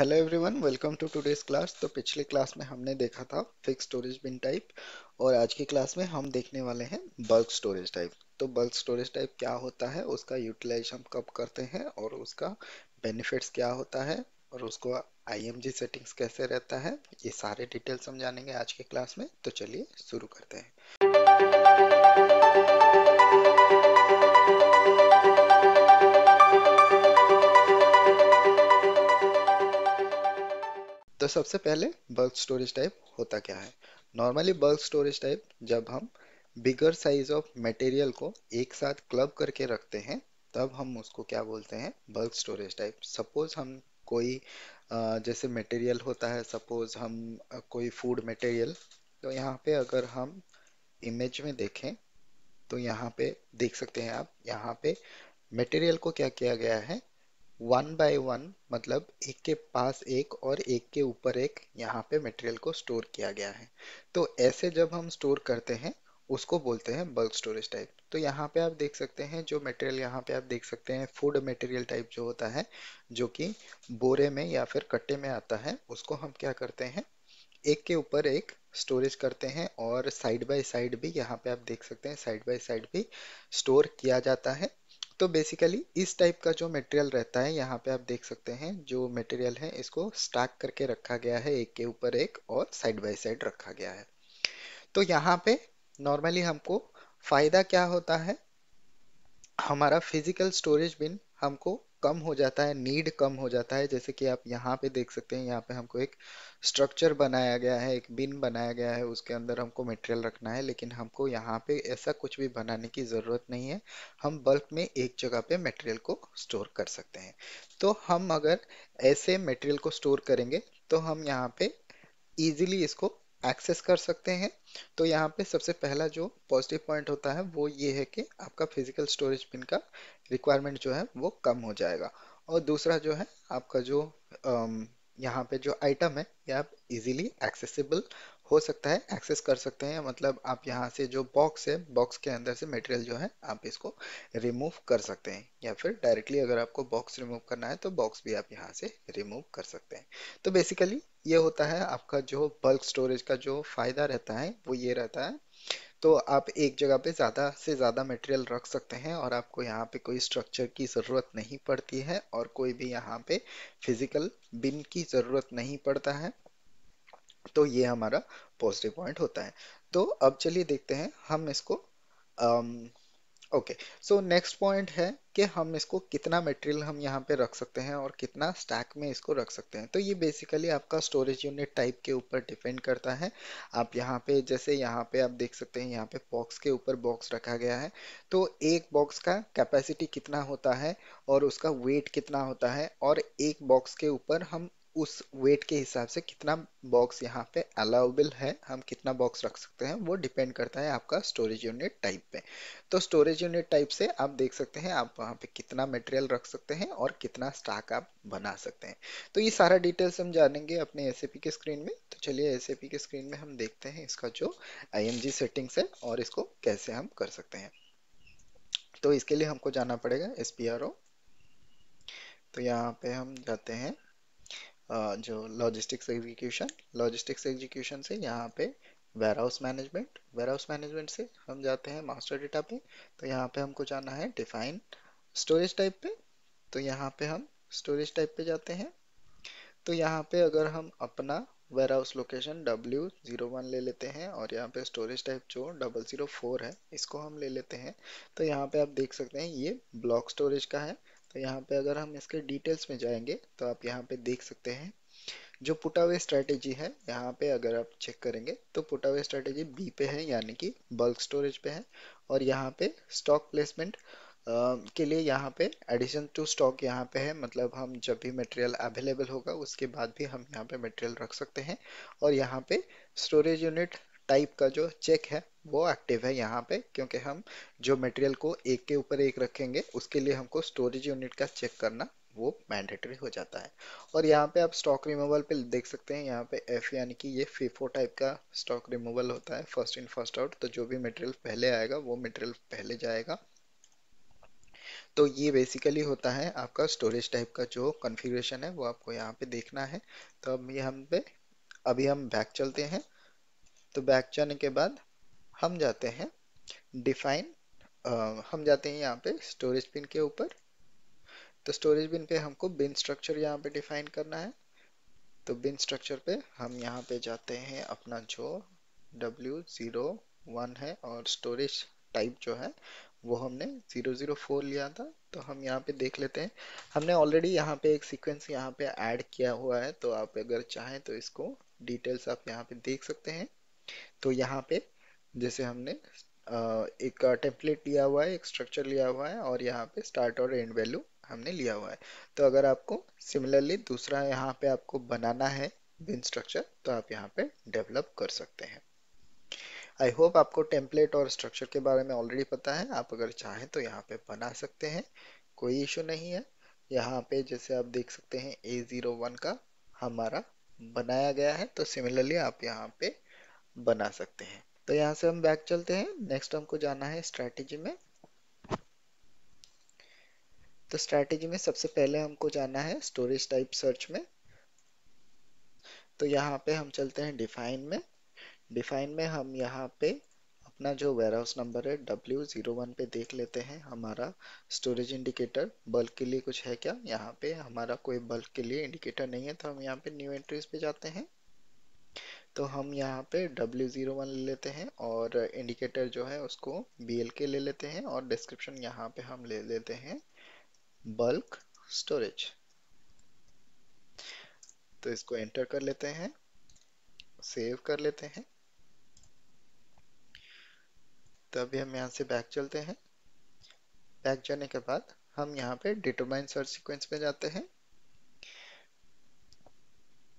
Hello everyone welcome to today's class तो पिछले class में हमने देखा था फिक्स स्टोरेज बिन टाइप और आज की क्लास में हम देखने वाले हैं बल्क स्टोरेज टाइप तो बल्क स्टोरेज टाइप क्या होता है उसका यूटिलाइज हम कब करते हैं और उसका बेनिफिट्स क्या होता है और उसको आईएमजी सेटिंग्स कैसे रहता है ये सारे डिटेल्स हम जानेंगे आज के क्लास में तो चलिए शुरू करते हैं सबसे पहले बल्क स्टोरेज टाइप होता क्या है नॉर्मली बल्क स्टोरेज टाइप जब हम बिगर साइज ऑफ मटेरियल को एक साथ क्लब करके रखते हैं तब हम उसको क्या बोलते हैं बल्क स्टोरेज टाइप सपोज हम कोई जैसे मटेरियल होता है सपोज हम कोई फूड मटेरियल तो यहाँ पे अगर हम इमेज में देखें तो यहाँ पे देख सकते हैं आप यहाँ पे मटेरियल को क्या किया गया है वन बाय वन मतलब एक के पास एक और एक के ऊपर एक यहाँ पे मटेरियल को स्टोर किया गया है तो ऐसे जब हम स्टोर करते हैं उसको बोलते हैं बल्क स्टोरेज टाइप तो यहाँ पे आप देख सकते हैं जो मटेरियल यहाँ पे आप देख सकते हैं फूड मटेरियल टाइप जो होता है जो कि बोरे में या फिर कट्टे में आता है उसको हम क्या करते हैं एक के ऊपर एक स्टोरेज करते हैं और साइड बाय साइड भी यहाँ पे आप देख सकते हैं साइड बाय साइड भी स्टोर किया जाता है तो बेसिकली इस टाइप का जो मटेरियल रहता है यहाँ पे आप देख सकते हैं जो मटेरियल है इसको स्टैक करके रखा गया है एक के ऊपर एक और साइड बाय साइड रखा गया है तो यहाँ पे नॉर्मली हमको फायदा क्या होता है हमारा फिजिकल स्टोरेज बिन हमको कम हो जाता है नीड कम हो जाता है जैसे कि आप यहाँ पे देख सकते हैं यहाँ पे हमको एक स्ट्रक्चर बनाया गया है एक बिन बनाया गया है उसके अंदर हमको मटेरियल रखना है लेकिन हमको यहाँ पे ऐसा कुछ भी बनाने की ज़रूरत नहीं है हम बल्क में एक जगह पे मटेरियल को स्टोर कर सकते हैं तो हम अगर ऐसे मटेरियल को स्टोर करेंगे तो हम यहाँ पे ईजिली इसको एक्सेस कर सकते हैं तो यहाँ पे सबसे पहला जो पॉजिटिव पॉइंट होता है वो ये है कि आपका फिजिकल स्टोरेज पिन का रिक्वायरमेंट जो है वो कम हो जाएगा और दूसरा जो है आपका जो यहाँ पे जो आइटम है ये आप इजीली एक्सेसिबल हो सकता है एक्सेस कर सकते हैं मतलब आप यहाँ से जो बॉक्स है बॉक्स के अंदर से मटेरियल जो है आप इसको रिमूव कर सकते हैं या फिर डायरेक्टली अगर आपको बॉक्स रिमूव करना है तो बॉक्स भी आप यहाँ से रिमूव कर सकते हैं तो बेसिकली ये होता है आपका जो बल्क स्टोरेज का जो फ़ायदा रहता है वो ये रहता है तो आप एक जगह पे ज़्यादा से ज़्यादा मटेरियल रख सकते हैं और आपको यहाँ पे कोई स्ट्रक्चर की ज़रूरत नहीं पड़ती है और कोई भी यहाँ पे फिजिकल बिन की ज़रूरत नहीं पड़ता है तो ये हमारा पॉजिटिव पॉइंट होता है तो अब चलिए देखते हैं हम इसको ओके सो नेक्स्ट पॉइंट है कि हम इसको कितना मटेरियल हम यहाँ पे रख सकते हैं और कितना स्टैक में इसको रख सकते हैं तो ये बेसिकली आपका स्टोरेज यूनिट टाइप के ऊपर डिपेंड करता है आप यहाँ पे जैसे यहाँ पे आप देख सकते हैं यहाँ पे बॉक्स के ऊपर बॉक्स रखा गया है तो एक बॉक्स का कैपेसिटी कितना होता है और उसका वेट कितना होता है और एक बॉक्स के ऊपर हम उस वेट के हिसाब से कितना बॉक्स यहाँ पे अलाउबल है हम कितना बॉक्स रख सकते हैं वो डिपेंड करता है आपका स्टोरेज यूनिट टाइप पे तो स्टोरेज यूनिट टाइप से आप देख सकते हैं आप वहाँ पे कितना मटेरियल रख सकते हैं और कितना स्टॉक आप बना सकते हैं तो ये सारा डिटेल्स हम जानेंगे अपने एस के स्क्रीन में तो चलिए एस के स्क्रीन में हम देखते हैं इसका जो आई सेटिंग्स है और इसको कैसे हम कर सकते हैं तो इसके लिए हमको जाना पड़ेगा एस तो यहाँ पे हम जाते हैं Uh, जो लॉजिस्टिक्स एग्जीक्यूशन लॉजिस्टिक्स एग्जीक्यूशन से यहाँ पे warehouse management warehouse management से हम जाते हैं मास्टर डेटा पे तो यहाँ पे हमको जाना है डिफाइन स्टोरेज टाइप पे तो यहाँ पे हम स्टोरेज टाइप पे जाते हैं तो यहाँ पे अगर हम अपना warehouse location W zero one ले लेते हैं और यहाँ पे स्टोरेज टाइप जो डबल ज़ीरो फोर है इसको हम ले लेते हैं तो यहाँ पे आप देख सकते हैं ये ब्लॉक स्टोरेज का है तो यहाँ पे अगर हम इसके डिटेल्स में जाएंगे तो आप यहाँ पे देख सकते हैं जो पुटावे स्ट्रैटेजी है यहाँ पे अगर आप चेक करेंगे तो पुटावे स्ट्रैटेजी बी पे है यानी कि बल्क स्टोरेज पे है और यहाँ पे स्टॉक प्लेसमेंट के लिए यहाँ पे एडिशन टू स्टॉक यहाँ पे है मतलब हम जब भी मटेरियल अवेलेबल होगा उसके बाद भी हम यहाँ पे मटेरियल रख सकते हैं और यहाँ पे स्टोरेज यूनिट टाइप का जो चेक है वो एक्टिव है यहाँ पे क्योंकि हम जो मटेरियल को एक के ऊपर एक रखेंगे उसके लिए हमको स्टोरेज यूनिट का चेक करना वो मैंडेटरी हो जाता है और यहाँ पे आप स्टॉक रिमूवल पे देख सकते हैं यहाँ पे एफ यानी कि ये फीफो टाइप का स्टॉक रिमूवल होता है फर्स्ट इन फर्स्ट आउट तो जो भी मटेरियल पहले आएगा वो मटेरियल पहले जाएगा तो ये बेसिकली होता है आपका स्टोरेज टाइप का जो कॉन्फ़िगरेशन है वो आपको यहाँ पे देखना है तो अब ये हम पे अभी हम बैक चलते हैं तो बैक जाने के बाद हम जाते हैं डिफाइन हम जाते हैं यहाँ पे स्टोरेज बिन के ऊपर तो स्टोरेज बिन पे हमको बिन स्ट्रक्चर यहाँ पे डिफाइन करना है तो बिन स्ट्रक्चर पे हम यहाँ पे जाते हैं अपना जो डब्ल्यू ज़ीरो वन है और स्टोरेज टाइप जो है वो हमने जीरो जीरो फोर लिया था तो हम यहाँ पे देख लेते हैं हमने ऑलरेडी यहाँ पे एक सीक्वेंस यहाँ पे ऐड किया हुआ है तो आप अगर चाहें तो इसको डिटेल्स आप यहाँ पे देख सकते हैं तो यहाँ पे जैसे हमने एक टेम्पलेट लिया हुआ है एक स्ट्रक्चर लिया हुआ है और यहाँ पे स्टार्ट और एंड वैल्यू हमने लिया हुआ है तो अगर आपको सिमिलरली दूसरा यहाँ पे आपको बनाना है बिन स्ट्रक्चर तो आप यहाँ पे डेवलप कर सकते हैं आई होप आपको टेम्पलेट और स्ट्रक्चर के बारे में ऑलरेडी पता है आप अगर चाहें तो यहाँ पे बना सकते हैं कोई इशू नहीं है यहाँ पे जैसे आप देख सकते हैं ए जीरो वन का हमारा बनाया गया है तो सिमिलरली आप यहाँ पे बना सकते हैं तो यहाँ से हम बैक चलते हैं नेक्स्ट हमको जाना है स्ट्रेटेजी में तो स्ट्रेटेजी में सबसे पहले हमको जाना है स्टोरेज टाइप सर्च में तो यहाँ पे हम चलते हैं डिफाइन में डिफाइन में हम यहाँ पे अपना जो वेयरहाउस नंबर है डब्ल्यू ज़ीरो वन पे देख लेते हैं हमारा स्टोरेज इंडिकेटर बल्क के लिए कुछ है क्या यहाँ पे हमारा कोई बल्क के लिए इंडिकेटर नहीं है तो हम यहाँ पे न्यू एंट्रीज पे जाते हैं तो हम यहाँ पे डब्ल्यू ज़ीरो वन ले लेते हैं और इंडिकेटर जो है उसको बी एल के ले लेते हैं और डिस्क्रिप्शन यहाँ पे हम ले लेते हैं बल्क स्टोरेज तो इसको एंटर कर लेते हैं सेव कर लेते हैं तो अभी हम यहाँ से बैक चलते हैं बैक जाने के बाद हम यहाँ पे डिटरमाइन सर्च सीक्वेंस में जाते हैं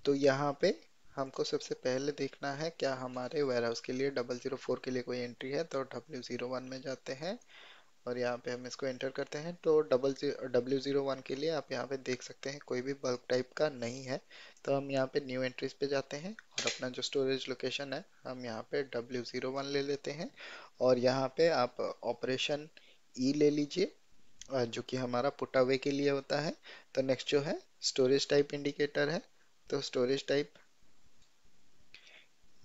तो यहाँ पे हमको सबसे पहले देखना है क्या हमारे वेयरहाउस के लिए डबल ज़ीरो फोर के लिए कोई एंट्री है तो डब्ल्यू ज़ीरो वन में जाते हैं और यहाँ पे हम इसको एंटर करते हैं तो डबल डब्ल्यू ज़ीरो वन के लिए आप यहाँ पे देख सकते हैं कोई भी बल्क टाइप का नहीं है तो हम यहाँ पे न्यू एंट्रीज पे जाते हैं और अपना जो स्टोरेज लोकेशन है हम यहाँ पे डब्ल्यू ज़ीरो वन ले लेते हैं और यहाँ पे आप ऑपरेशन ई e ले लीजिए जो कि हमारा पुटावे के लिए होता है तो नेक्स्ट जो है स्टोरेज टाइप इंडिकेटर है तो स्टोरेज टाइप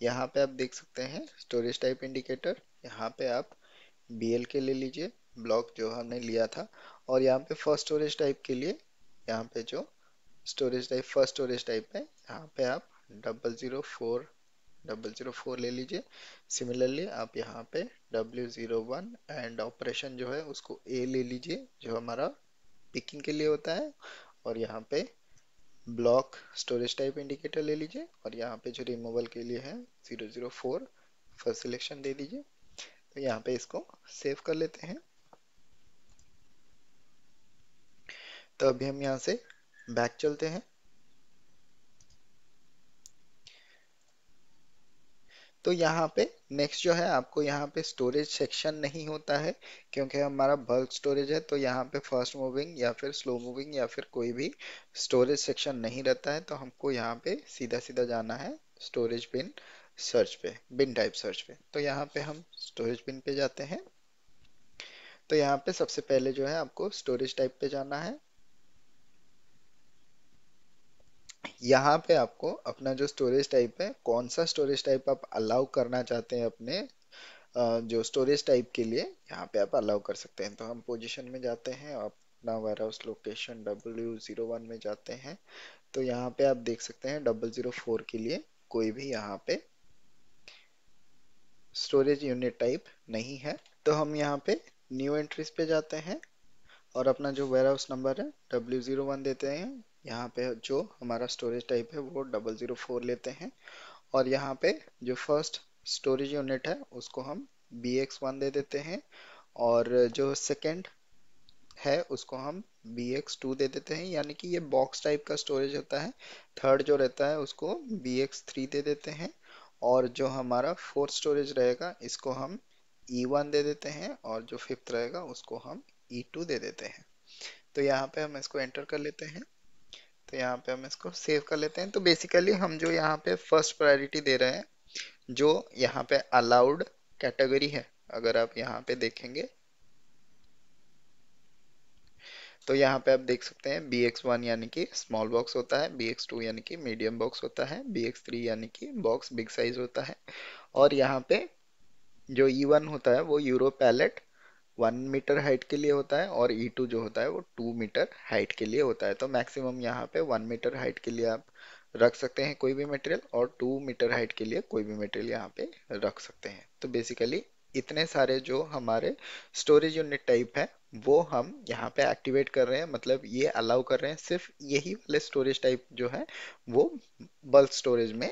यहाँ पे आप देख सकते हैं स्टोरेज टाइप इंडिकेटर यहाँ पे आप बी के ले लीजिए ब्लॉक जो हमने लिया था और यहाँ पे फर्स्ट स्टोरेज टाइप के लिए यहाँ पे जो storage type first storage type है यहाँ पे आप double zero four double zero four ले लीजिए सिमिलरली आप यहाँ पे W zero one and operation जो है उसको ए ले लीजिए जो हमारा पिकिंग के लिए होता है और यहाँ पे ब्लॉक स्टोरेज टाइप इंडिकेटर ले लीजिए और यहाँ पे जो रिमूवल के लिए है zero zero four first selection दे दीजिए तो यहाँ पे इसको सेव कर लेते हैं तो अभी हम यहाँ से बैक चलते हैं तो यहाँ पे नेक्स्ट जो है आपको यहाँ पे स्टोरेज सेक्शन नहीं होता है क्योंकि हमारा बल्क स्टोरेज है तो यहाँ पे फर्स्ट मूविंग या फिर स्लो मूविंग या फिर कोई भी स्टोरेज सेक्शन नहीं रहता है तो हमको यहाँ पे सीधा सीधा जाना है स्टोरेज बिन सर्च पे बिन टाइप सर्च पे तो यहाँ पे हम स्टोरेज बिन पे जाते हैं तो यहाँ पे सबसे पहले जो है आपको स्टोरेज टाइप पे जाना है यहाँ पे आपको अपना जो स्टोरेज टाइप है कौन सा स्टोरेज टाइप आप अलाउ करना चाहते हैं अपने जो स्टोरेज टाइप के लिए यहाँ पे आप अलाउ कर सकते हैं तो हम पोजीशन में जाते हैं अपना warehouse location W zero one में जाते हैं तो यहाँ पे आप देख सकते हैं डबल जीरो फोर के लिए कोई भी यहाँ पे स्टोरेज यूनिट टाइप नहीं है तो हम यहाँ पे न्यू एंट्रीज पे जाते हैं और अपना जो वेयर हाउस नंबर है डब्ल्यू जीरो वन देते हैं यहाँ पे जो हमारा स्टोरेज टाइप है वो डबल ज़ीरो फोर लेते हैं और यहाँ पे जो फर्स्ट स्टोरेज यूनिट है उसको हम बी एक्स वन दे देते हैं और जो सेकेंड है उसको हम बी एक्स टू दे देते हैं यानी कि ये बॉक्स टाइप का स्टोरेज होता है थर्ड जो रहता है उसको बी एक्स थ्री दे देते हैं और जो हमारा फोर्थ स्टोरेज रहेगा इसको हम ई e वन दे देते हैं और जो फिफ्थ रहेगा उसको हम ई e टू दे देते हैं तो यहाँ पे हम इसको एंटर कर लेते हैं तो यहाँ पे हम इसको सेव कर लेते हैं तो बेसिकली हम जो यहाँ पे फर्स्ट प्रायोरिटी दे रहे हैं जो यहाँ पे अलाउड कैटेगरी है अगर आप यहाँ पे देखेंगे तो यहाँ पे आप देख सकते हैं बी एक्स वन यानी कि स्मॉल बॉक्स होता है बी एक्स टू यानी कि मीडियम बॉक्स होता है बी एक्स थ्री यानी कि बॉक्स बिग साइज होता है और यहाँ पे जो ई e वन होता है वो euro pallet one metre height के लिए होता है और ई e टू जो होता है वो टू मीटर हाइट के लिए होता है तो मैक्सिमम यहाँ पे वन मीटर हाइट के लिए आप रख सकते हैं कोई भी मटेरियल और टू मीटर हाइट के लिए कोई भी मटेरियल यहाँ पे रख सकते हैं तो बेसिकली इतने सारे जो हमारे स्टोरेज यूनिट टाइप है वो हम यहाँ पे एक्टिवेट कर रहे हैं मतलब ये अलाउ कर रहे हैं सिर्फ यही वाले स्टोरेज टाइप जो है वो बल्क स्टोरेज में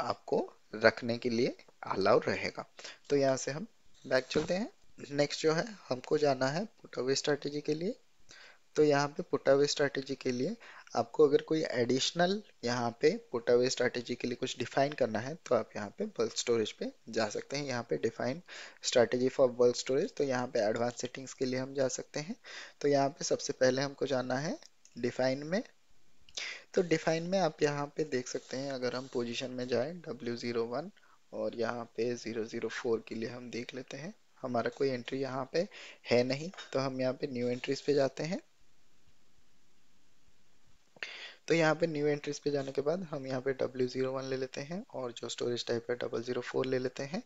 आपको रखने के लिए अलाउ रहेगा तो यहाँ से हम बैक चलते हैं नेक्स्ट जो है हमको जाना है पुटावे स्ट्रैटेजी के लिए तो यहाँ पे पुटावे स्ट्रैटेजी के लिए आपको अगर कोई एडिशनल यहाँ पे पुटावे स्ट्रैटेजी के लिए कुछ डिफाइन करना है तो आप यहाँ पे बल्क स्टोरेज पे जा सकते हैं यहाँ पे define strategy for bulk storage तो यहाँ पे एडवांस सेटिंग्स के लिए हम जा सकते हैं तो यहाँ पे सबसे पहले हमको जाना है डिफाइन में तो डिफाइन में आप यहाँ पे देख सकते हैं अगर हम पोजिशन में जाए डब्ल्यू जीरो वन और यहाँ पे जीरो जीरो फोर के लिए हम देख लेते हैं हमारा कोई एंट्री यहाँ पे है नहीं तो हम यहाँ पे न्यू एंट्रीज पे जाते हैं तो यहाँ पे न्यू एंट्रीज पे जाने के बाद हम यहाँ पे डब्ल्यू जीरो वन ले लेते हैं और जो स्टोरेज टाइप है डबल जीरो फोर ले लेते हैं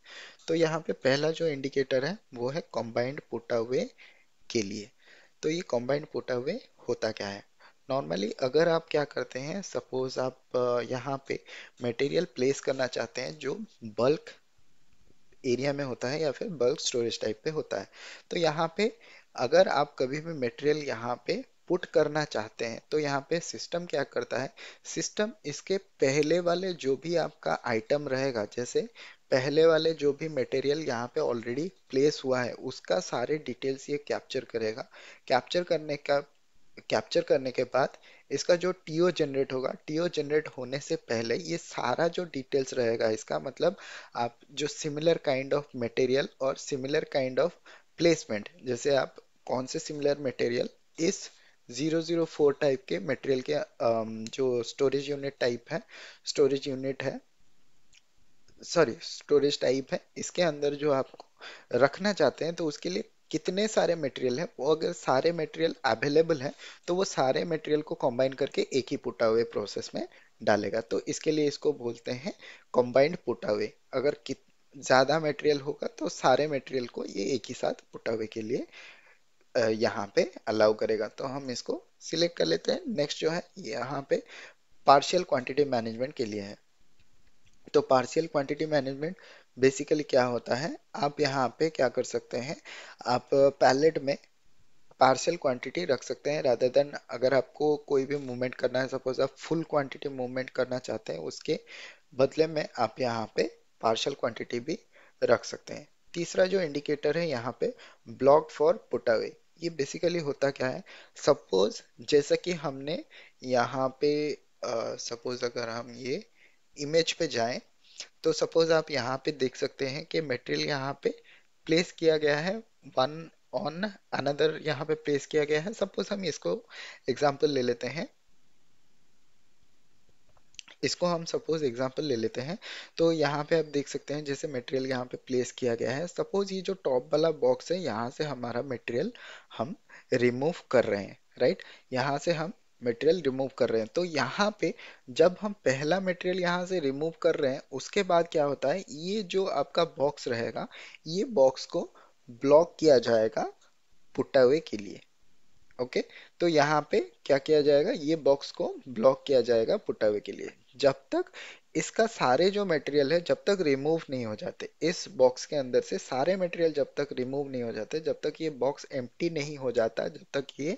तो यहाँ पे पहला जो इंडिकेटर है वो है कॉम्बाइंड पोटा हुए के लिए तो ये कॉम्बाइंड पोटा हुए होता क्या है नॉर्मली अगर आप क्या करते हैं सपोज आप यहाँ पे मटेरियल प्लेस करना चाहते हैं जो बल्क एरिया में होता है या फिर बल्क स्टोरेज टाइप पे होता है तो यहाँ पे अगर आप कभी भी मटेरियल यहाँ पे पुट करना चाहते हैं तो यहाँ पे सिस्टम क्या करता है सिस्टम इसके पहले वाले जो भी आपका आइटम रहेगा जैसे पहले वाले जो भी मटेरियल यहाँ पे ऑलरेडी प्लेस हुआ है उसका सारे डिटेल्स ये कैप्चर करेगा कैप्चर करने का कैप्चर करने के बाद इसका जो टीओ जनरेट होगा टीओ जनरेट होने से पहले ये सारा जो डिटेल्स रहेगा इसका मतलब आप जो सिमिलर काइंड ऑफ मटेरियल और सिमिलर काइंड ऑफ प्लेसमेंट जैसे आप कौन से सिमिलर मटेरियल इस 004 टाइप के मटेरियल के um, जो स्टोरेज यूनिट टाइप है स्टोरेज यूनिट है सॉरी स्टोरेज टाइप है इसके अंदर जो आप रखना चाहते हैं तो उसके लिए कितने सारे मटेरियल है वो अगर सारे मटेरियल अवेलेबल है तो वो सारे मटेरियल को कंबाइन करके एक ही पुटा हुए प्रोसेस में डालेगा तो इसके लिए इसको बोलते हैं कंबाइंड पुटा हुए अगर कित ज़्यादा मटेरियल होगा तो सारे मटेरियल को ये एक ही साथ पुटा हुए के लिए यहाँ पे अलाउ करेगा तो हम इसको सिलेक्ट कर लेते हैं नेक्स्ट जो है यहाँ पे पार्शियल क्वांटिटी मैनेजमेंट के लिए है तो पार्शियल क्वांटिटी मैनेजमेंट बेसिकली क्या होता है आप यहाँ पे क्या कर सकते हैं आप पैलेट में पार्सल क्वांटिटी रख सकते हैं रादर देन अगर आपको कोई भी मूवमेंट करना है सपोज आप फुल क्वांटिटी मूवमेंट करना चाहते हैं उसके बदले में आप यहाँ पे पार्सल क्वांटिटी भी रख सकते हैं तीसरा जो इंडिकेटर है यहाँ पे ब्लॉक फॉर पुट अवे ये बेसिकली होता क्या है सपोज जैसा कि हमने यहाँ पे सपोज uh, अगर हम ये इमेज पे जाएं तो सपोज आप यहाँ पे देख सकते हैं कि मटेरियल यहाँ पे प्लेस किया गया है वन ऑन अनदर यहाँ पे प्लेस किया गया है सपोज हम इसको एग्जाम्पल ले लेते हैं इसको हम सपोज एग्जाम्पल ले लेते हैं तो यहाँ पे आप देख सकते हैं जैसे मटेरियल यहाँ पे प्लेस किया गया है सपोज ये जो टॉप वाला बॉक्स है यहाँ से हमारा मटेरियल हम रिमूव कर रहे हैं राइट यहाँ से हम मटेरियल रिमूव कर रहे हैं तो यहाँ पे जब हम पहला मटेरियल यहाँ से रिमूव कर रहे हैं उसके बाद क्या होता है ये जो आपका बॉक्स रहेगा ये बॉक्स को ब्लॉक किया जाएगा पुटावे के लिए ओके तो यहाँ पे क्या किया जाएगा ये बॉक्स को ब्लॉक किया जाएगा पुटावे के लिए जब तक इसका सारे जो मटेरियल है जब तक रिमूव नहीं हो जाते इस बॉक्स के अंदर से सारे मटेरियल जब तक रिमूव नहीं हो जाते जब तक ये बॉक्स एम्प्टी नहीं हो जाता जब तक ये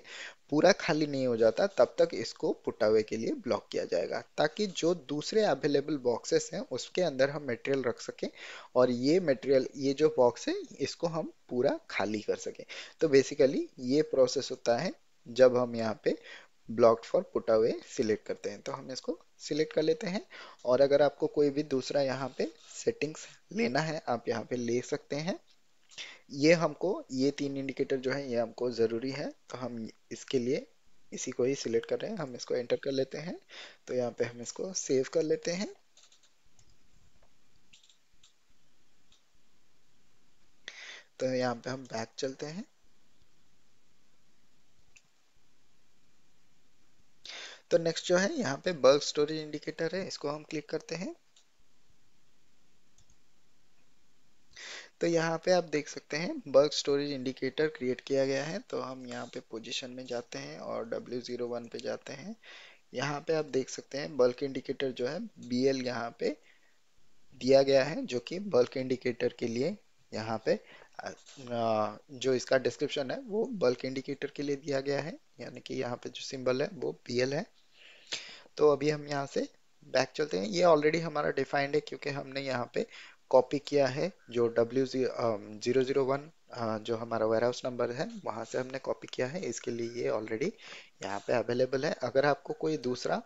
पूरा खाली नहीं हो जाता तब तक इसको पुटावे के लिए ब्लॉक किया जाएगा ताकि जो दूसरे अवेलेबल बॉक्सेस हैं उसके अंदर हम मटेरियल रख सकें और ये मटेरियल ये जो बॉक्स है इसको हम पूरा खाली कर सकें तो बेसिकली ये प्रोसेस होता है जब हम यहाँ पे block for putaway select करते हैं तो हम इसको सिलेक्ट कर लेते हैं और अगर आपको कोई भी दूसरा यहाँ पे सेटिंग्स लेना है आप यहाँ पे ले सकते हैं ये हमको ये तीन इंडिकेटर जो है ये हमको ज़रूरी है तो हम इसके लिए इसी को ही सिलेक्ट कर रहे हैं हम इसको एंटर कर लेते हैं तो यहाँ पे हम इसको सेव कर लेते हैं तो यहाँ पे हम बैक चलते हैं तो नेक्स्ट जो है यहाँ पे बल्क स्टोरेज इंडिकेटर है इसको हम क्लिक करते हैं तो यहाँ पे आप देख सकते हैं बल्क स्टोरेज इंडिकेटर क्रिएट किया गया है तो हम यहाँ पे पोजीशन में जाते हैं और डब्ल्यू जीरो वन पे जाते हैं यहाँ पे आप देख सकते हैं बल्क इंडिकेटर जो है बी एल यहाँ पे दिया गया है जो कि बल्क इंडिकेटर के लिए यहाँ पे जो इसका डिस्क्रिप्शन है वो बल्क इंडिकेटर के लिए दिया गया है यानी कि यहाँ पे जो सिंबल है वो बी एल है तो अभी हम यहाँ से बैक चलते हैं ये ऑलरेडी हमारा डिफाइंड है क्योंकि हमने यहाँ पे कॉपी किया है जो डब्ल्यू जीरो जीरो वन जो हमारा वेयर हाउस नंबर है वहाँ से हमने कॉपी किया है इसके लिए ये ऑलरेडी यहाँ पे अवेलेबल है अगर आपको कोई दूसरा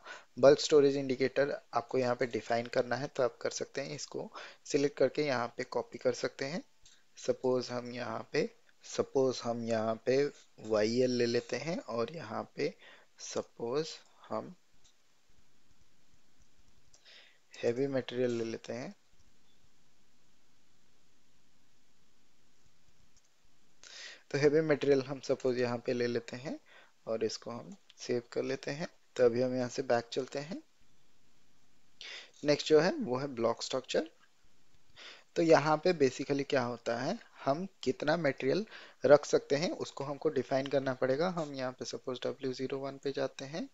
बल्क स्टोरेज इंडिकेटर आपको यहाँ पे डिफाइन करना है तो आप कर सकते हैं इसको सिलेक्ट करके यहाँ पे कॉपी कर सकते हैं सपोज हम यहाँ पे सपोज हम यहाँ पे वाई एल ले लेते हैं और यहाँ पे सपोज हम हैवी मटेरियल ले लेते हैं तो हैवी मटेरियल हम सपोज यहाँ पे ले लेते हैं और इसको हम सेव कर लेते हैं तो अभी हम यहाँ से बैक चलते हैं नेक्स्ट जो है वो है ब्लॉक स्ट्रक्चर तो यहाँ पे बेसिकली क्या होता है हम कितना मटेरियल रख सकते हैं उसको हमको डिफाइन करना पड़ेगा हम यहाँ पे सपोज डब्ल्यू जीरो वन पे जाते हैं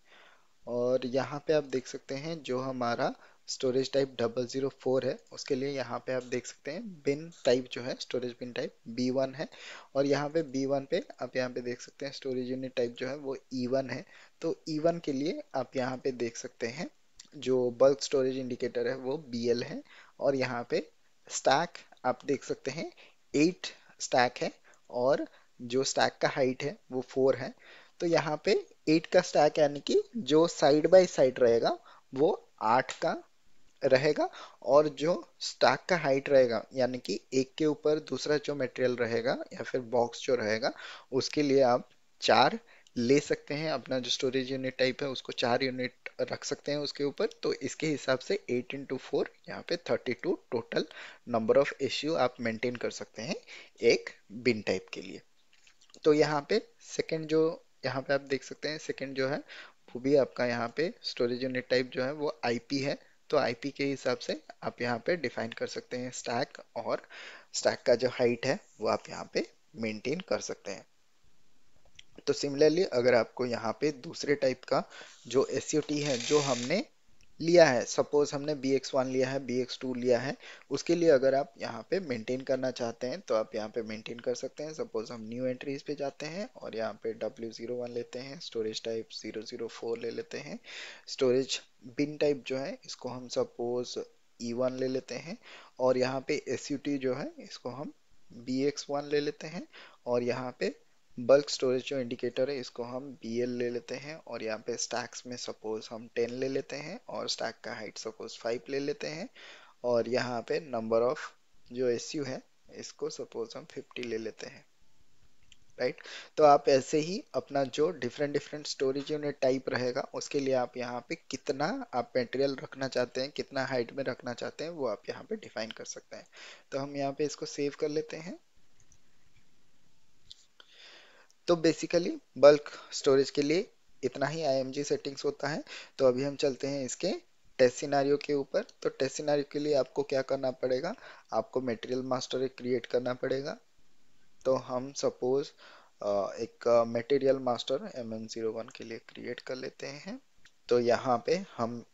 और यहाँ पे आप देख सकते हैं जो हमारा storage type double zero four है उसके लिए यहाँ पे आप देख सकते हैं बिन टाइप जो है storage bin type B one है और यहाँ पे बी वन पे आप यहाँ पे देख सकते हैं स्टोरेज यूनिट टाइप जो है वो ई e वन है तो ई e वन के लिए आप यहाँ पे देख सकते हैं जो बल्क स्टोरेज इंडिकेटर है वो बी एल है और यहाँ पे स्टैक आप देख सकते हैं एट स्टैक है और जो स्टैक का हाइट है वो फोर है तो यहाँ पे एट का स्टैक यानी कि जो साइड बाय साइड रहेगा वो आठ का रहेगा और जो स्टैक का हाइट रहेगा यानी कि एक के ऊपर दूसरा जो मटेरियल रहेगा या फिर बॉक्स जो रहेगा उसके लिए आप चार ले सकते हैं अपना जो स्टोरेज यूनिट टाइप है उसको चार यूनिट रख सकते हैं उसके ऊपर तो इसके हिसाब से एट इंटू फोर यहाँ पे thirty two total number of issue आप मेंटेन कर सकते हैं एक बिन टाइप के लिए तो यहाँ पे सेकेंड जो यहाँ पे आप देख सकते हैं सेकेंड जो है वो भी आपका यहाँ पे स्टोरेज यूनिट टाइप जो है वो आईपी है तो आईपी के हिसाब से आप यहाँ पे डिफाइन कर सकते हैं स्टैक और स्टैक का जो हाइट है वो आप यहाँ पे मेंटेन कर सकते हैं तो सिमिलरली अगर आपको यहाँ पे दूसरे टाइप का जो एस है जो हमने लिया है सपोज हमने बी एक्स वन लिया है बी एक्स टू लिया है उसके लिए अगर आप यहाँ पे मेंटेन करना चाहते हैं तो आप यहाँ पे मेंटेन कर सकते हैं सपोज हम न्यू एंट्रीज पे जाते हैं और यहाँ पे डब्ल्यू जीरो वन लेते हैं storage type zero zero four ले लेते हैं स्टोरेज बिन टाइप जो है इसको हम सपोज ई वन ले लेते हैं और यहाँ पे एस यू टी जो है इसको हम बी एक्स वन ले लेते हैं और यहाँ पे बल्क स्टोरेज जो इंडिकेटर है इसको हम बी एल ले लेते हैं और यहाँ पे स्टैक्स में सपोज हम टेन ले लेते हैं और स्टैक का हाइट सपोज फाइव ले लेते हैं और यहाँ पे नंबर ऑफ जो एस यू है इसको सपोज हम फिफ्टी ले लेते हैं राइट right? तो आप ऐसे ही अपना जो different different storage unit type रहेगा उसके लिए आप यहाँ पे कितना आप मेटेरियल रखना चाहते हैं कितना हाइट में रखना चाहते हैं वो आप यहाँ पे डिफाइन कर सकते हैं तो हम यहाँ पे इसको सेव कर लेते हैं तो बेसिकली बल्क स्टोरेज के लिए इतना ही आई सेटिंग्स होता है तो अभी हम चलते हैं इसके टेस्ट सिनारियो के ऊपर तो टेस्ट सिनारियो के लिए आपको क्या करना पड़ेगा आपको मटेरियल मास्टर क्रिएट करना पड़ेगा तो हम सपोज एक material master M M zero one के लिए क्रिएट कर लेते हैं तो यहाँ पे हम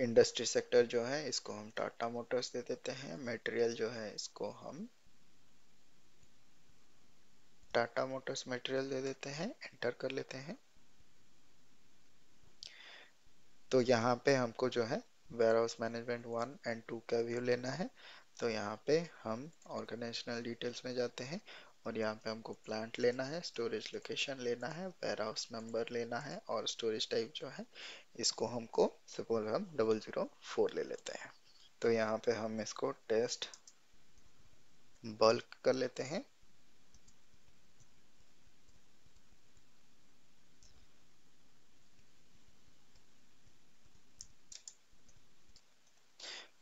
इंडस्ट्री सेक्टर जो है इसको हम टाटा मोटर्स दे देते हैं मटेरियल जो है इसको हम टाटा मोटर्स मटेरियल दे देते हैं एंटर कर लेते हैं तो यहाँ पे हमको जो है warehouse management one and two का व्यू लेना है तो यहाँ पे हम ऑर्गेनाइजेशनल डिटेल्स में जाते हैं और यहाँ पे हमको प्लांट लेना है स्टोरेज लोकेशन लेना है वेयर हाउस नंबर लेना है और स्टोरेज टाइप जो है इसको हमको सपोज हम डबल जीरो फोर ले लेते हैं तो यहाँ पे हम इसको टेस्ट बल्क कर लेते हैं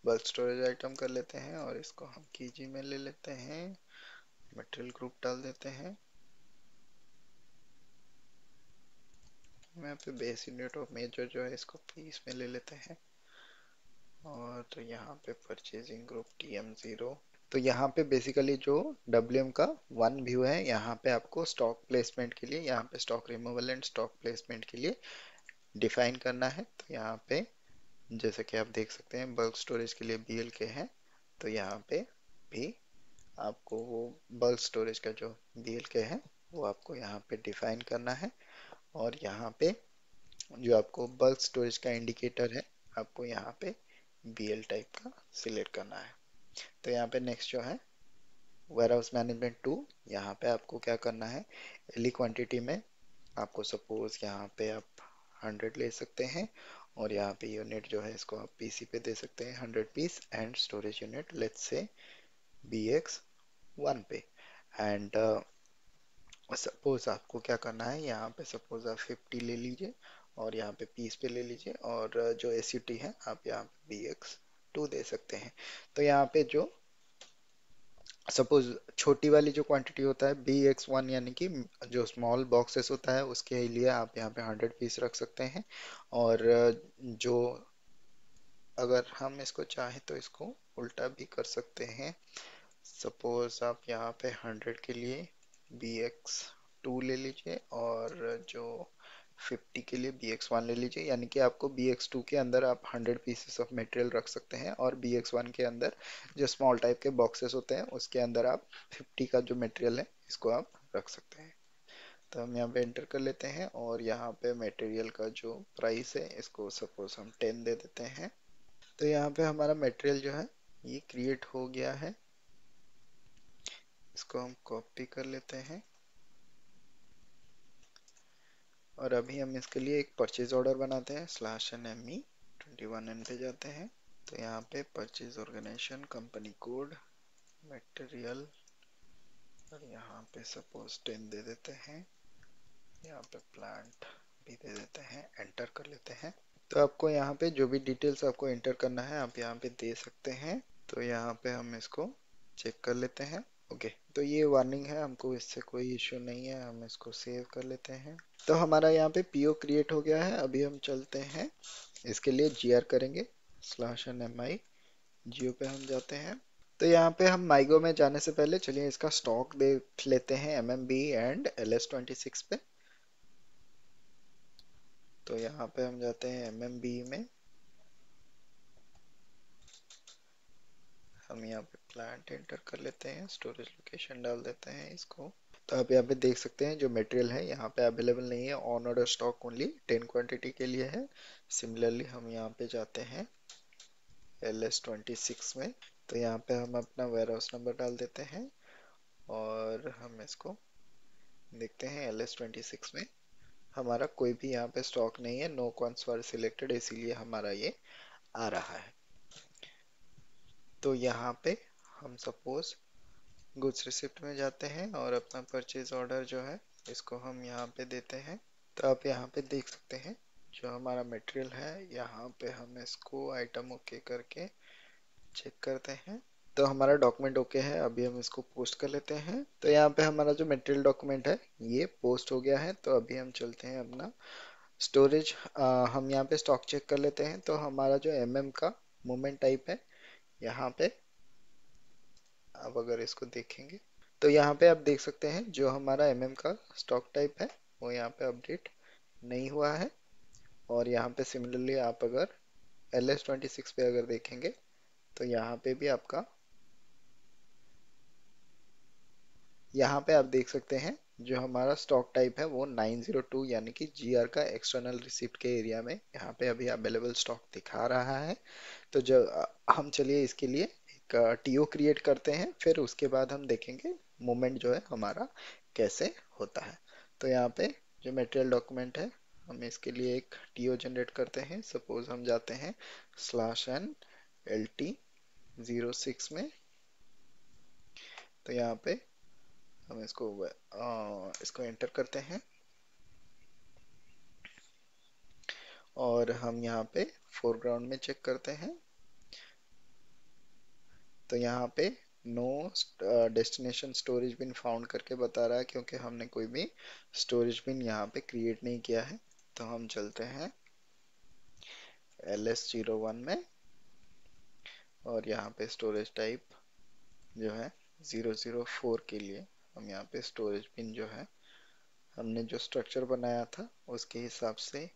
बल्क स्टोरेज आइटम कर लेते हैं और इसको हम की में ले लेते हैं मटेरियल ग्रुप डाल देते हैं मैं पे बेस यूनिट ऑफ मेजर जो है इसको पीस में ले लेते हैं और तो यहाँ पे purchasing group T M zero तो यहाँ पे बेसिकली जो डब्ल्यू का वन व्यू है यहाँ पे आपको स्टॉक प्लेसमेंट के लिए यहाँ पे stock removal and stock placement के लिए डिफाइन करना है तो यहाँ पे जैसे कि आप देख सकते हैं बल्क स्टोरेज के लिए बी के हैं तो यहाँ पे भी आपको वो बल्क स्टोरेज का जो बी के है वो आपको यहाँ पे डिफाइन करना है और यहाँ पे जो आपको बल्क स्टोरेज का इंडिकेटर है आपको यहाँ पे बी टाइप का सिलेक्ट करना है तो यहाँ पे नेक्स्ट जो है वेयर हाउस मैनेजमेंट टू यहाँ पे आपको क्या करना है एली क्वांटिटी में आपको सपोज यहाँ पे आप 100 ले सकते हैं और यहाँ पे यूनिट जो है इसको आप पीसी पे दे सकते हैं hundred piece and storage unit let's say B X one पे एंड सपोज uh, आपको क्या करना है यहाँ पे सपोज आप फिफ्टी ले लीजिए और यहाँ पे पीस पे ले लीजिए और uh, जो ए है आप यहाँ पे बी एक्स टू दे सकते हैं तो यहाँ पे जो सपोज छोटी वाली जो क्वांटिटी होता है बी एक्स वन यानी कि जो स्मॉल बॉक्सेस होता है उसके लिए आप यहाँ पे हंड्रेड पीस रख सकते हैं और जो अगर हम इसको चाहें तो इसको उल्टा भी कर सकते हैं सपोज आप यहाँ पे हंड्रेड के लिए बी एक्स टू ले लीजिए और जो फिफ्टी के लिए बी एक्स वन ले लीजिए यानी कि आपको बी एक्स टू के अंदर आप हंड्रेड पीसेस ऑफ मटेरियल रख सकते हैं और बी एक्स वन के अंदर जो स्मॉल टाइप के बॉक्सेस होते हैं उसके अंदर आप फिफ्टी का जो मटेरियल है इसको आप रख सकते हैं तो हम यहाँ पे एंटर कर लेते हैं और यहाँ पे मटेरियल का जो प्राइस है इसको सपोज हम टेन दे देते हैं तो यहाँ पे हमारा मेटेरियल जो है ये क्रिएट हो गया है इसको हम कॉपी कर लेते हैं और अभी हम इसके लिए एक परचेज ऑर्डर बनाते हैं slash N M E twenty one N पे जाते हैं तो यहाँ पे purchase organization company code material और यहाँ पे सपोज टेन दे देते हैं यहाँ पे प्लांट भी दे देते हैं एंटर कर लेते हैं तो आपको यहाँ पे जो भी डिटेल्स आपको एंटर करना है आप यहाँ पे दे सकते हैं तो यहाँ पे हम इसको चेक कर लेते हैं ओके तो ये वार्निंग है हमको इससे कोई इश्यू नहीं है हम इसको सेव कर लेते हैं तो हमारा यहाँ पे पीओ क्रिएट हो गया है अभी हम चलते हैं इसके लिए जीआर करेंगे slash N M I G O पे हम जाते हैं तो यहाँ पे हम माइगो में जाने से पहले चलिए इसका स्टॉक देख लेते हैं M M B and L S twenty six पे तो यहाँ पे हम जाते हैं एम एम बी में हम यहाँ पे प्लांट एंटर कर लेते हैं स्टोरेज लोकेशन डाल देते हैं इसको तो आप यहाँ पे देख सकते हैं जो मटेरियल है यहाँ पे अवेलेबल नहीं है on order stock only ten quantity के लिए है सिमिलरली हम यहाँ पे जाते हैं एल एस ट्वेंटी सिक्स में तो यहाँ पे हम अपना वेयर हाउस नंबर डाल देते हैं और हम इसको देखते हैं एल एस ट्वेंटी सिक्स में हमारा कोई भी यहाँ पे स्टॉक नहीं है नो कॉन्स फॉर सिलेक्टेड इसीलिए हमारा ये आ रहा है तो यहाँ पे हम सपोज गुड्स रिसिप्ट में जाते हैं और अपना परचेज ऑर्डर जो है इसको हम यहाँ पे देते हैं तो आप यहाँ पे देख सकते हैं जो हमारा मटेरियल है यहाँ पे हम इसको आइटम ओके करके चेक करते हैं तो हमारा डॉक्यूमेंट ओके है अभी हम इसको पोस्ट कर लेते हैं तो यहाँ पे हमारा जो मटेरियल डॉक्यूमेंट है ये पोस्ट हो गया है तो अभी हम चलते हैं अपना स्टोरेज हम यहाँ पे स्टॉक चेक कर लेते हैं तो हमारा जो एम का मोमेंट टाइप है यहाँ पे अब अगर इसको देखेंगे तो यहाँ पे आप देख सकते हैं जो हमारा एम mm का स्टॉक टाइप है वो यहाँ पे अपडेट नहीं हुआ है और यहाँ पे सिमिलरली आप अगर एल एस पे अगर देखेंगे तो यहाँ पे भी आपका यहाँ पे आप देख सकते हैं जो हमारा स्टॉक टाइप है वो 902 यानी कि जी का एक्सटर्नल रिसिप्ट के एरिया में यहाँ पे अभी अवेलेबल स्टॉक दिखा रहा है तो जब हम चलिए इसके लिए टीओ क्रिएट करते हैं फिर उसके बाद हम देखेंगे मूवमेंट जो है हमारा कैसे होता है तो यहाँ पे जो मेटेरियल डॉक्यूमेंट है हम इसके लिए एक टीओ जनरेट करते हैं सपोज हम जाते हैं slash N L T zero six में तो यहाँ पे हम इसको आ, इसको एंटर करते हैं और हम यहाँ पे फोरग्राउंड में चेक करते हैं तो यहाँ पे no destination storage bin found करके बता रहा है क्योंकि हमने कोई भी स्टोरेज बिन यहाँ पे क्रिएट नहीं किया है तो हम चलते हैं एल एस जीरो वन में और यहाँ पे स्टोरेज टाइप जो है ज़ीरो ज़ीरो फोर के लिए हम यहाँ पे स्टोरेज बिन जो है हमने जो स्ट्रक्चर बनाया था उसके हिसाब से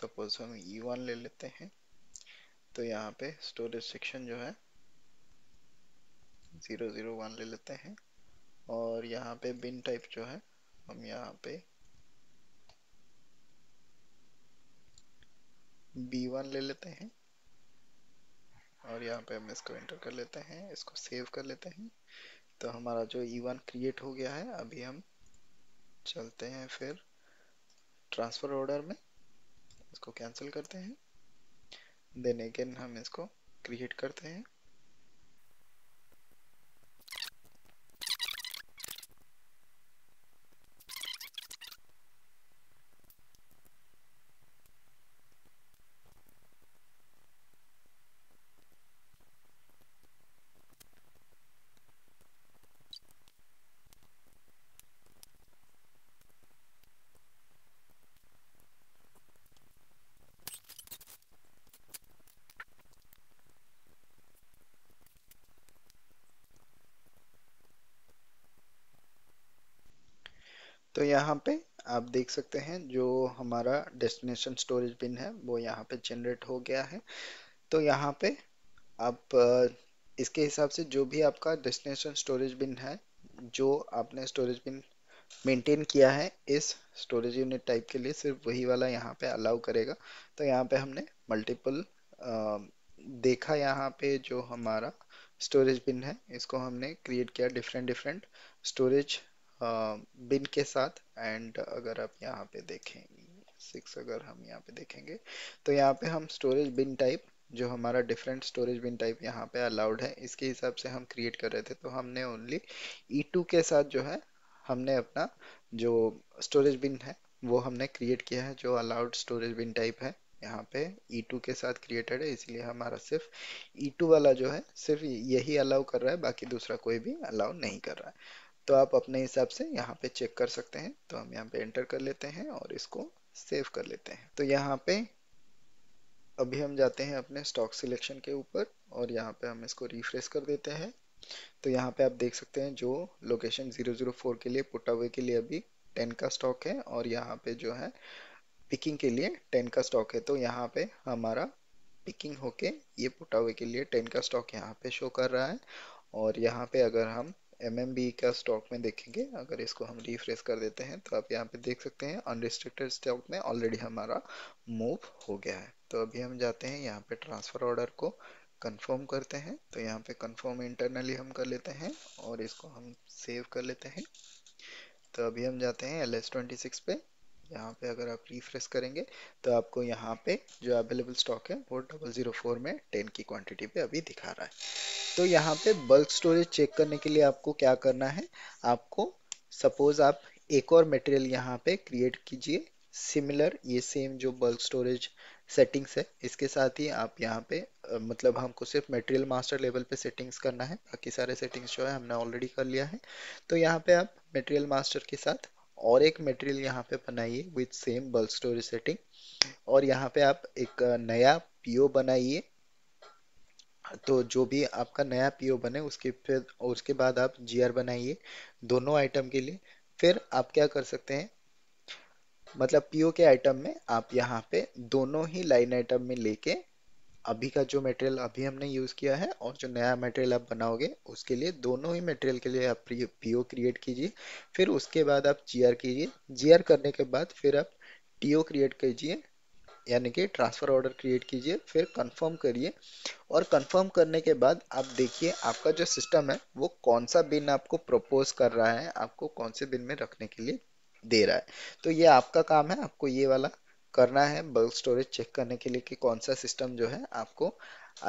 सपोज हम ई e वन ले लेते हैं तो यहाँ पे स्टोरेज सेक्शन जो है ज़ीरो ज़ीरो वन ले लेते हैं और यहाँ पे बिन टाइप जो है हम यहाँ पे बी वन ले लेते हैं और यहाँ पे हम इसको एंटर कर लेते हैं इसको सेव कर लेते हैं तो हमारा जो ई वन क्रिएट हो गया है अभी हम चलते हैं फिर ट्रांसफ़र ऑर्डर में इसको कैंसिल करते हैं देन अगेन हम इसको क्रिएट करते हैं यहाँ पे आप देख सकते हैं जो हमारा डेस्टिनेशन स्टोरेज पिन है वो यहाँ पे जनरेट हो गया है तो यहाँ पे आप इसके हिसाब से जो भी आपका डेस्टिनेशन स्टोरेज बिन है जो आपने स्टोरेज बिन मेंटेन किया है इस स्टोरेज यूनिट टाइप के लिए सिर्फ वही वाला यहाँ पे अलाउ करेगा तो यहाँ पे हमने मल्टीपल देखा यहाँ पे जो हमारा स्टोरेज बिन है इसको हमने क्रिएट किया डिफरेंट डिफरेंट स्टोरेज बिन के साथ एंड अगर आप यहाँ पे देखें सिक्स अगर हम यहाँ पे देखेंगे तो यहाँ पे हम स्टोरेज बिन टाइप जो हमारा डिफरेंट स्टोरेज बिन टाइप यहाँ पे अलाउड है इसके हिसाब से हम क्रिएट कर रहे थे तो हमने ओनली ई टू के साथ जो है हमने अपना जो स्टोरेज बिन है वो हमने क्रिएट किया है जो अलाउड स्टोरेज बिन टाइप है यहाँ पे E2 के साथ क्रिएटेड है इसलिए हमारा सिर्फ E2 वाला जो है सिर्फ यही अलाउ कर रहा है बाकी दूसरा कोई भी अलाउ नहीं कर रहा है तो आप अपने हिसाब से यहाँ पे चेक कर सकते हैं तो हम यहाँ पे एंटर कर लेते हैं और इसको सेव कर लेते हैं तो यहाँ पे अभी हम जाते हैं अपने स्टॉक सिलेक्शन के ऊपर और यहाँ पे हम इसको रिफ्रेश कर देते हैं तो यहाँ पे आप देख सकते हैं जो लोकेशन 004 के लिए पुटावे के लिए अभी 10 का स्टॉक है और यहाँ पे जो है पिकिंग के लिए 10 का स्टॉक है तो यहाँ पे हमारा पिकिंग होके ये पुटावे के लिए 10 का स्टॉक यहाँ पे शो कर रहा है और यहाँ पे अगर हम एम का स्टॉक में देखेंगे अगर इसको हम रिफ्रेश कर देते हैं तो आप यहाँ पे देख सकते हैं अनरिस्ट्रिक्टेड स्टॉक में ऑलरेडी हमारा मूव हो गया है तो अभी हम जाते हैं यहाँ पे ट्रांसफ़र ऑर्डर को कंफर्म करते हैं तो यहाँ पे कंफर्म इंटरनली हम कर लेते हैं और इसको हम सेव कर लेते हैं तो अभी हम जाते हैं एल एस ट्वेंटी सिक्स पे यहाँ पे अगर आप रिफ्रेश करेंगे तो आपको यहाँ पे जो अवेलेबल स्टॉक है वो डबल ज़ीरो फोर में टेन की क्वांटिटी पे अभी दिखा रहा है तो यहाँ पे बल्क स्टोरेज चेक करने के लिए आपको क्या करना है आपको सपोज आप एक और मटेरियल यहाँ पे क्रिएट कीजिए सिमिलर ये सेम जो बल्क स्टोरेज सेटिंग्स है इसके साथ ही आप यहाँ पे मतलब हमको सिर्फ मटेरियल मास्टर लेवल पे सेटिंग्स करना है बाकी सारे सेटिंग्स जो है हमने ऑलरेडी कर लिया है तो यहाँ पे आप मटेरियल मास्टर के साथ और एक मटेरियल यहाँ पे बनाइए with same bulk storage setting और यहाँ पे आप एक नया पीओ बनाइए तो जो भी आपका नया पीओ बने उसके फिर और उसके बाद आप जीआर बनाइए दोनों आइटम के लिए फिर आप क्या कर सकते हैं मतलब पीओ के आइटम में आप यहाँ पे दोनों ही लाइन आइटम में लेके अभी का जो मटेरियल अभी हमने यूज़ किया है और जो नया मटेरियल आप बनाओगे उसके लिए दोनों ही मटेरियल के लिए आप पी क्रिएट कीजिए फिर उसके बाद आप जी कीजिए जी करने के बाद फिर आप टी क्रिएट कीजिए यानी कि ट्रांसफ़र ऑर्डर क्रिएट कीजिए फिर कंफर्म करिए और कंफर्म करने के बाद आप देखिए आपका जो सिस्टम है वो कौन सा बिन आपको प्रपोज कर रहा है आपको कौन से बिन में रखने के लिए दे रहा है तो ये आपका काम है आपको ये वाला करना है बल्क स्टोरेज चेक करने के लिए कि कौन सा सिस्टम जो है आपको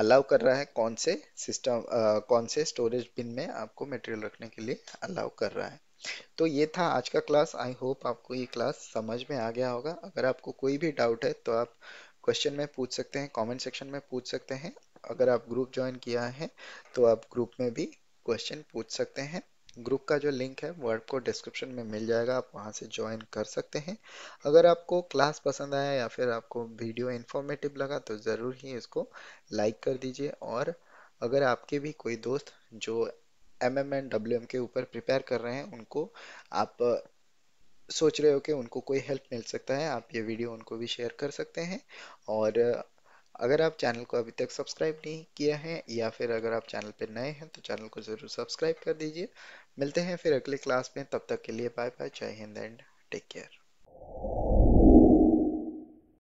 अलाउ कर रहा है कौन से सिस्टम कौन से स्टोरेज बिन में आपको मटेरियल रखने के लिए अलाउ कर रहा है तो ये था आज का क्लास आई होप आपको ये क्लास समझ में आ गया होगा अगर आपको कोई भी डाउट है तो आप क्वेश्चन में पूछ सकते हैं कॉमेंट सेक्शन में पूछ सकते हैं अगर आप ग्रुप ज्वाइन किया है तो आप ग्रुप में भी क्वेश्चन पूछ सकते हैं ग्रुप का जो लिंक है वो आपको डिस्क्रिप्शन में मिल जाएगा आप वहाँ से ज्वाइन कर सकते हैं अगर आपको क्लास पसंद आया या फिर आपको वीडियो इन्फॉर्मेटिव लगा तो ज़रूर ही इसको लाइक कर दीजिए और अगर आपके भी कोई दोस्त जो M M and W M के ऊपर प्रिपेयर कर रहे हैं उनको आप सोच रहे हो कि उनको कोई हेल्प मिल सकता है आप ये वीडियो उनको भी शेयर कर सकते हैं और अगर आप चैनल को अभी तक सब्सक्राइब नहीं किया है या फिर अगर आप चैनल पर नए हैं तो चैनल को ज़रूर सब्सक्राइब कर दीजिए मिलते हैं फिर अगले क्लास में तब तक के लिए बाय बाय जय हिंद एंड टेक केयर